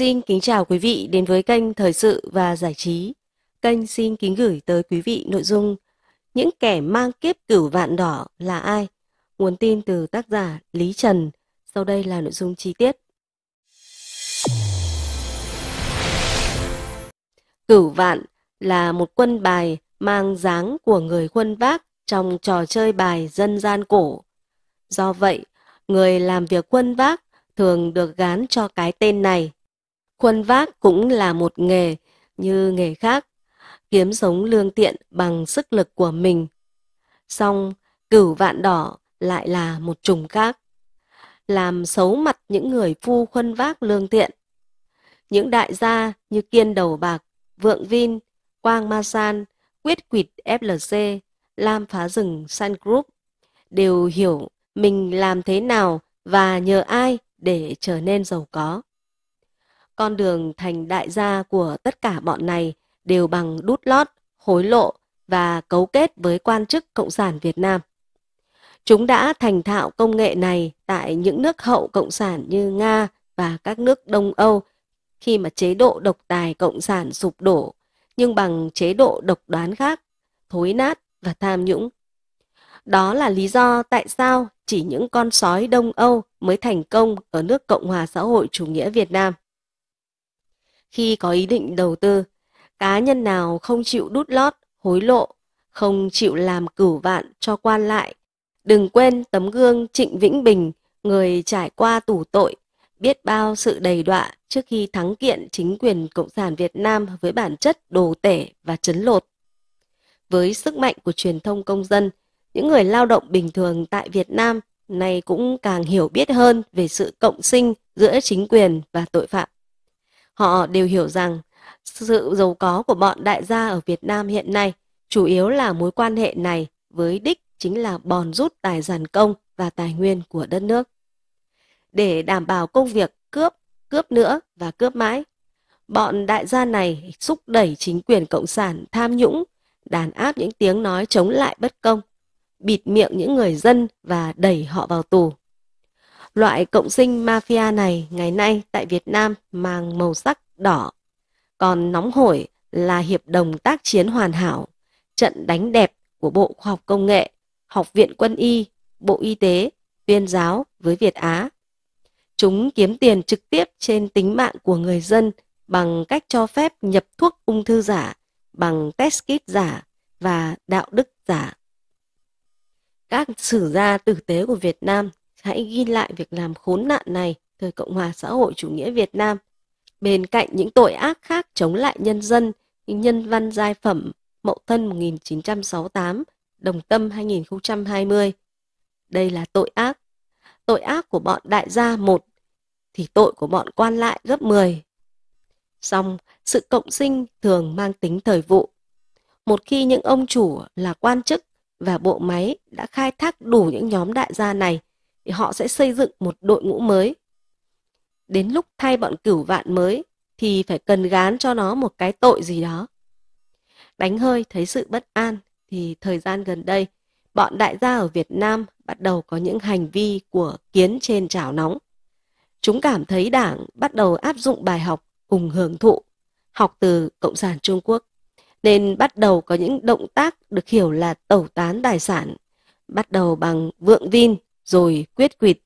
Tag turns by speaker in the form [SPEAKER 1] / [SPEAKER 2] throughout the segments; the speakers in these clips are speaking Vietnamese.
[SPEAKER 1] Xin kính chào quý vị đến với kênh Thời sự và Giải trí. Kênh xin kính gửi tới quý vị nội dung Những kẻ mang kiếp cửu vạn đỏ là ai? Nguồn tin từ tác giả Lý Trần. Sau đây là nội dung chi tiết. Cửu vạn là một quân bài mang dáng của người quân vác trong trò chơi bài dân gian cổ. Do vậy, người làm việc quân vác thường được gán cho cái tên này. Khuân vác cũng là một nghề như nghề khác, kiếm sống lương tiện bằng sức lực của mình. Song cửu vạn đỏ lại là một trùng khác, làm xấu mặt những người phu khuân vác lương tiện. Những đại gia như Kiên Đầu Bạc, Vượng Vin, Quang Ma San, Quyết Quỵt FLC, Lam Phá Rừng Sun Group đều hiểu mình làm thế nào và nhờ ai để trở nên giàu có. Con đường thành đại gia của tất cả bọn này đều bằng đút lót, hối lộ và cấu kết với quan chức Cộng sản Việt Nam. Chúng đã thành thạo công nghệ này tại những nước hậu Cộng sản như Nga và các nước Đông Âu khi mà chế độ độc tài Cộng sản sụp đổ, nhưng bằng chế độ độc đoán khác, thối nát và tham nhũng. Đó là lý do tại sao chỉ những con sói Đông Âu mới thành công ở nước Cộng hòa xã hội chủ nghĩa Việt Nam khi có ý định đầu tư. Cá nhân nào không chịu đút lót, hối lộ, không chịu làm cửu vạn cho quan lại. Đừng quên tấm gương Trịnh Vĩnh Bình, người trải qua tủ tội, biết bao sự đầy đọa trước khi thắng kiện chính quyền Cộng sản Việt Nam với bản chất đồ tể và chấn lột. Với sức mạnh của truyền thông công dân, những người lao động bình thường tại Việt Nam nay cũng càng hiểu biết hơn về sự cộng sinh giữa chính quyền và tội phạm. Họ đều hiểu rằng sự giàu có của bọn đại gia ở Việt Nam hiện nay chủ yếu là mối quan hệ này với đích chính là bòn rút tài sản công và tài nguyên của đất nước. Để đảm bảo công việc cướp, cướp nữa và cướp mãi, bọn đại gia này thúc đẩy chính quyền cộng sản tham nhũng, đàn áp những tiếng nói chống lại bất công, bịt miệng những người dân và đẩy họ vào tù. Loại cộng sinh mafia này ngày nay tại Việt Nam mang màu sắc đỏ. Còn nóng hổi là hiệp đồng tác chiến hoàn hảo, trận đánh đẹp của Bộ Khoa học Công nghệ, Học viện Quân y, Bộ Y tế, Tuyên giáo với Việt Á. Chúng kiếm tiền trực tiếp trên tính mạng của người dân bằng cách cho phép nhập thuốc ung thư giả, bằng test kit giả và đạo đức giả. Các sử gia tử tế của Việt Nam Hãy ghi lại việc làm khốn nạn này thời Cộng hòa xã hội chủ nghĩa Việt Nam. Bên cạnh những tội ác khác chống lại nhân dân, nhân văn giai phẩm Mậu Thân 1968, Đồng Tâm 2020. Đây là tội ác. Tội ác của bọn đại gia một thì tội của bọn quan lại gấp 10. Song, sự cộng sinh thường mang tính thời vụ. Một khi những ông chủ là quan chức và bộ máy đã khai thác đủ những nhóm đại gia này thì họ sẽ xây dựng một đội ngũ mới. Đến lúc thay bọn cửu vạn mới thì phải cần gán cho nó một cái tội gì đó. Đánh hơi thấy sự bất an thì thời gian gần đây, bọn đại gia ở Việt Nam bắt đầu có những hành vi của kiến trên chảo nóng. Chúng cảm thấy đảng bắt đầu áp dụng bài học cùng hưởng thụ, học từ Cộng sản Trung Quốc, nên bắt đầu có những động tác được hiểu là tẩu tán tài sản, bắt đầu bằng vượng vin, rồi quyết quỵt.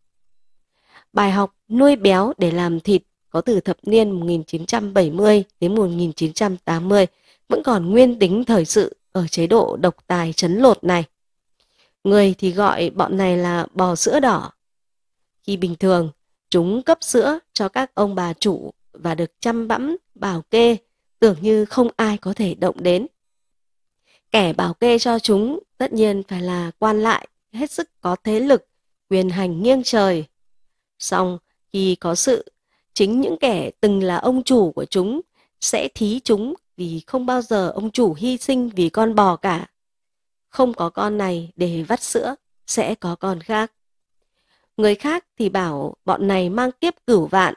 [SPEAKER 1] Bài học nuôi béo để làm thịt có từ thập niên 1970 đến 1980 vẫn còn nguyên tính thời sự ở chế độ độc tài chấn lột này. Người thì gọi bọn này là bò sữa đỏ. Khi bình thường, chúng cấp sữa cho các ông bà chủ và được chăm bẵm, bảo kê, tưởng như không ai có thể động đến. Kẻ bảo kê cho chúng tất nhiên phải là quan lại hết sức có thế lực quyền hành nghiêng trời. Xong, khi có sự, chính những kẻ từng là ông chủ của chúng sẽ thí chúng vì không bao giờ ông chủ hy sinh vì con bò cả. Không có con này để vắt sữa, sẽ có con khác. Người khác thì bảo bọn này mang kiếp cửu vạn,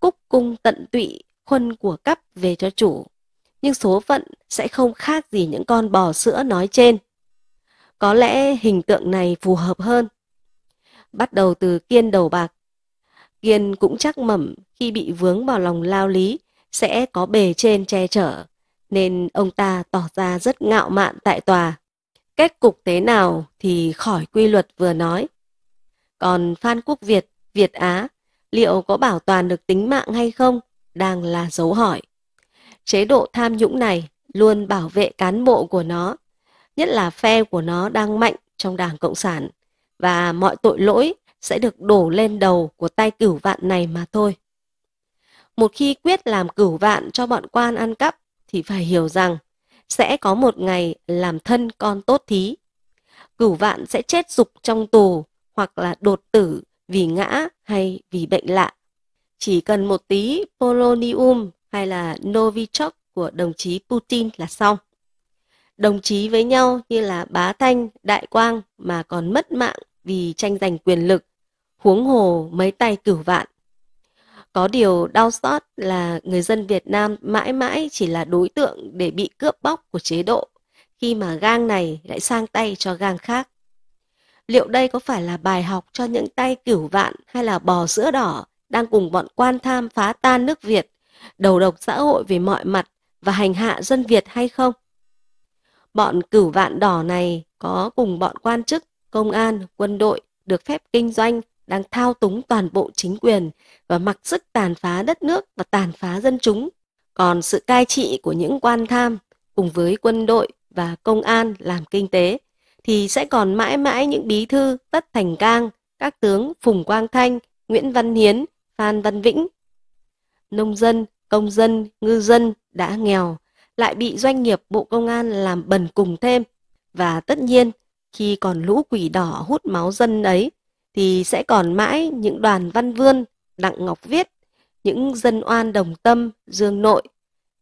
[SPEAKER 1] cúc cung tận tụy khuân của cấp về cho chủ. Nhưng số phận sẽ không khác gì những con bò sữa nói trên. Có lẽ hình tượng này phù hợp hơn bắt đầu từ Kiên đầu bạc. Kiên cũng chắc mẩm khi bị vướng vào lòng lao lý sẽ có bề trên che chở, nên ông ta tỏ ra rất ngạo mạn tại tòa. Kết cục thế nào thì khỏi quy luật vừa nói. Còn Phan Quốc Việt, Việt Á, liệu có bảo toàn được tính mạng hay không đang là dấu hỏi. Chế độ tham nhũng này luôn bảo vệ cán bộ của nó, nhất là phe của nó đang mạnh trong Đảng Cộng sản và mọi tội lỗi sẽ được đổ lên đầu của tay cửu vạn này mà thôi. Một khi quyết làm cửu vạn cho bọn quan ăn cắp thì phải hiểu rằng sẽ có một ngày làm thân con tốt thí. Cửu vạn sẽ chết dục trong tù hoặc là đột tử vì ngã hay vì bệnh lạ. Chỉ cần một tí polonium hay là Novichok của đồng chí Putin là xong. Đồng chí với nhau như là bá thanh, đại quang mà còn mất mạng vì tranh giành quyền lực, huống hồ mấy tay cửu vạn. Có điều đau xót là người dân Việt Nam mãi mãi chỉ là đối tượng để bị cướp bóc của chế độ, khi mà gang này lại sang tay cho gang khác. Liệu đây có phải là bài học cho những tay cửu vạn hay là bò sữa đỏ đang cùng bọn quan tham phá tan nước Việt, đầu độc xã hội về mọi mặt và hành hạ dân Việt hay không? Bọn cửu vạn đỏ này có cùng bọn quan chức công an, quân đội được phép kinh doanh đang thao túng toàn bộ chính quyền và mặc sức tàn phá đất nước và tàn phá dân chúng. Còn sự cai trị của những quan tham cùng với quân đội và công an làm kinh tế thì sẽ còn mãi mãi những bí thư Tất Thành Cang, các tướng Phùng Quang Thanh, Nguyễn Văn Hiến, Phan Văn Vĩnh. Nông dân, công dân, ngư dân đã nghèo, lại bị doanh nghiệp Bộ Công an làm bần cùng thêm. Và tất nhiên, khi còn lũ quỷ đỏ hút máu dân ấy, thì sẽ còn mãi những đoàn văn vươn, đặng ngọc viết, những dân oan đồng tâm, dương nội,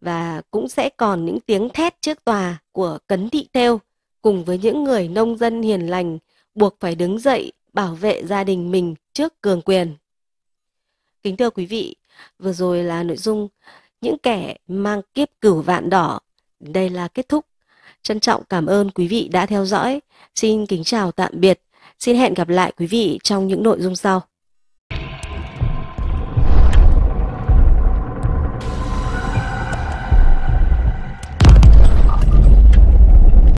[SPEAKER 1] và cũng sẽ còn những tiếng thét trước tòa của cấn thị theo cùng với những người nông dân hiền lành buộc phải đứng dậy bảo vệ gia đình mình trước cường quyền. Kính thưa quý vị, vừa rồi là nội dung những kẻ mang kiếp cửu vạn đỏ. Đây là kết thúc Trân trọng cảm ơn quý vị đã theo dõi. Xin kính chào tạm biệt. Xin hẹn gặp lại quý vị trong những nội dung sau.